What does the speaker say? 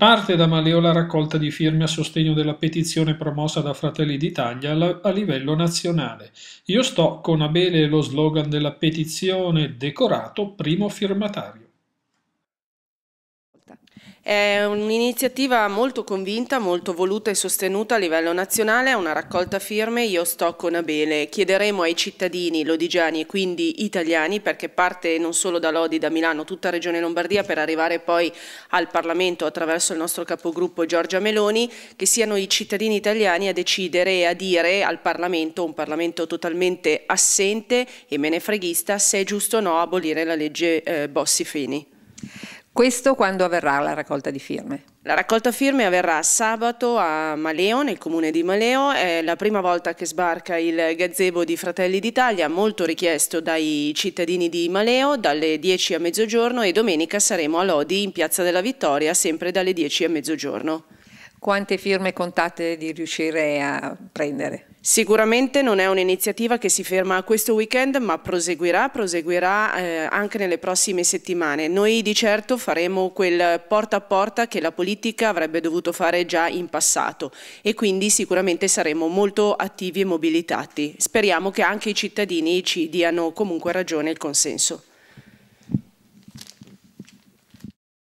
Parte da Maleo la raccolta di firme a sostegno della petizione promossa da Fratelli d'Italia a livello nazionale. Io sto con Abele e lo slogan della petizione decorato primo firmatario. È un'iniziativa molto convinta, molto voluta e sostenuta a livello nazionale, è una raccolta firme Io sto con Abele. Chiederemo ai cittadini lodigiani e quindi italiani, perché parte non solo da Lodi, da Milano, tutta Regione Lombardia, per arrivare poi al Parlamento attraverso il nostro capogruppo Giorgia Meloni, che siano i cittadini italiani a decidere e a dire al Parlamento, un Parlamento totalmente assente e menefreghista, se è giusto o no abolire la legge eh, Bossi-Fini. Questo quando avverrà la raccolta di firme? La raccolta firme avverrà sabato a Maleo, nel comune di Maleo, è la prima volta che sbarca il gazebo di Fratelli d'Italia, molto richiesto dai cittadini di Maleo, dalle 10 a mezzogiorno e domenica saremo a Lodi in Piazza della Vittoria, sempre dalle 10 a mezzogiorno. Quante firme contate di riuscire a prendere? Sicuramente non è un'iniziativa che si ferma a questo weekend ma proseguirà, proseguirà eh, anche nelle prossime settimane. Noi di certo faremo quel porta a porta che la politica avrebbe dovuto fare già in passato e quindi sicuramente saremo molto attivi e mobilitati. Speriamo che anche i cittadini ci diano comunque ragione e il consenso.